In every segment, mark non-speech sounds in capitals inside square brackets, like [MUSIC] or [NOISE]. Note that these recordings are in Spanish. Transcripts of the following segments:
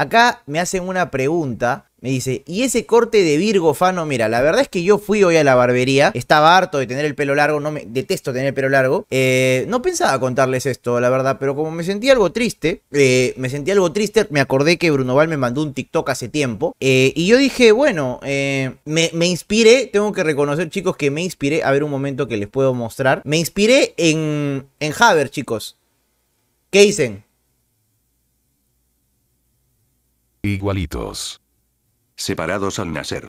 Acá me hacen una pregunta. Me dice, ¿y ese corte de Virgo, Fano? Mira, la verdad es que yo fui hoy a la barbería. Estaba harto de tener el pelo largo. No me detesto tener el pelo largo. Eh, no pensaba contarles esto, la verdad. Pero como me sentí algo triste, eh, me sentí algo triste. Me acordé que Bruno Val me mandó un TikTok hace tiempo. Eh, y yo dije, bueno, me, inspiré. Tengo que reconocer, chicos, que me inspiré. A ver un momento que les puedo mostrar. Me inspiré en, en Haber, chicos. ¿Qué dicen? Igualitos. Separados al nacer.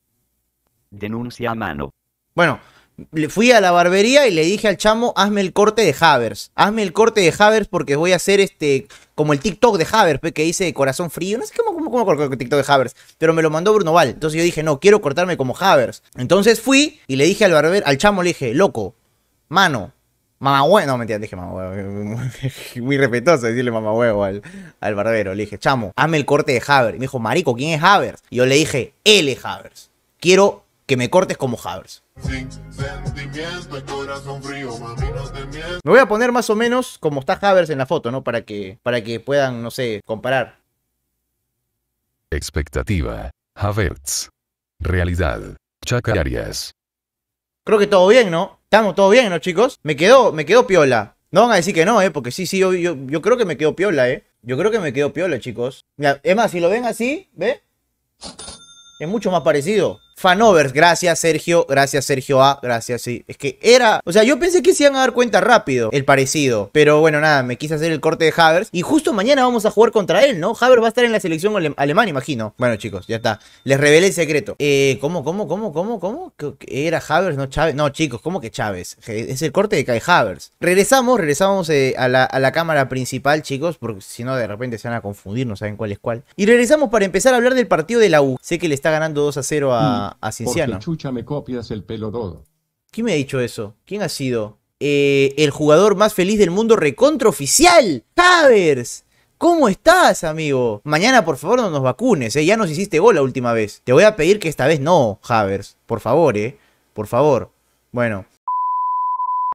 Denuncia a mano. Bueno, le fui a la barbería y le dije al chamo, hazme el corte de Havers. Hazme el corte de Havers porque voy a hacer este, como el TikTok de Havers, que dice corazón frío. No sé cómo, cómo, cómo el TikTok de Havers, pero me lo mandó Bruno Val. Entonces yo dije, no, quiero cortarme como Havers. Entonces fui y le dije al barber, al chamo, le dije, loco, mano, Mamá huevo, no, entiendes, dije mamá huevo. [LAUGHS] Muy respetuoso decirle mamá huevo al, barbero. Le dije, chamo, hazme el corte de Havers. Y me dijo, marico, ¿quién es Havers? Y yo le dije, él es Havers. Quiero que me cortes como Havers. me voy a poner más o menos como está Havers en la foto, ¿no? Para que, para que puedan, no sé, comparar. Expectativa. Havertz. Realidad. Chacarias. Creo que todo bien, ¿no? Estamos todo bien, ¿no, chicos? Me quedó, me quedó piola. No van a decir que no, ¿eh? Porque sí, sí, yo, yo, creo que me quedó piola, ¿eh? Yo creo que me quedó piola, chicos. Mira, es más, si lo ven así, ¿ve? Es mucho más parecido. Fanovers, gracias Sergio, gracias Sergio A, gracias, sí. Es que era, o sea, yo pensé que se iban a dar cuenta rápido el parecido, pero bueno, nada, me quise hacer el corte de Havers y justo mañana vamos a jugar contra él, ¿no? Havers va a estar en la selección alemana, imagino. Bueno, chicos, ya está. Les revelé el secreto. Eh, ¿cómo, cómo, cómo, cómo, cómo? ¿Era Havers, no Chávez? No, chicos, ¿cómo que Chávez? Es el corte de Kai Havers. Regresamos, regresamos eh, a, la, a la cámara principal, chicos, porque si no de repente se van a confundir, no saben cuál es cuál. Y regresamos para empezar a hablar del partido de la U. Sé que le está ganando 2 a 0 a, mm a, chucha me copias el pelo todo. ¿Quién me ha dicho eso? ¿Quién ha sido? Eh, el jugador más feliz del mundo recontro oficial, Javers. ¿Cómo estás, amigo? Mañana, por favor, no nos vacunes, ¿eh? Ya nos hiciste gol la última vez. Te voy a pedir que esta vez no, Javers. Por favor, ¿eh? Por favor. Bueno,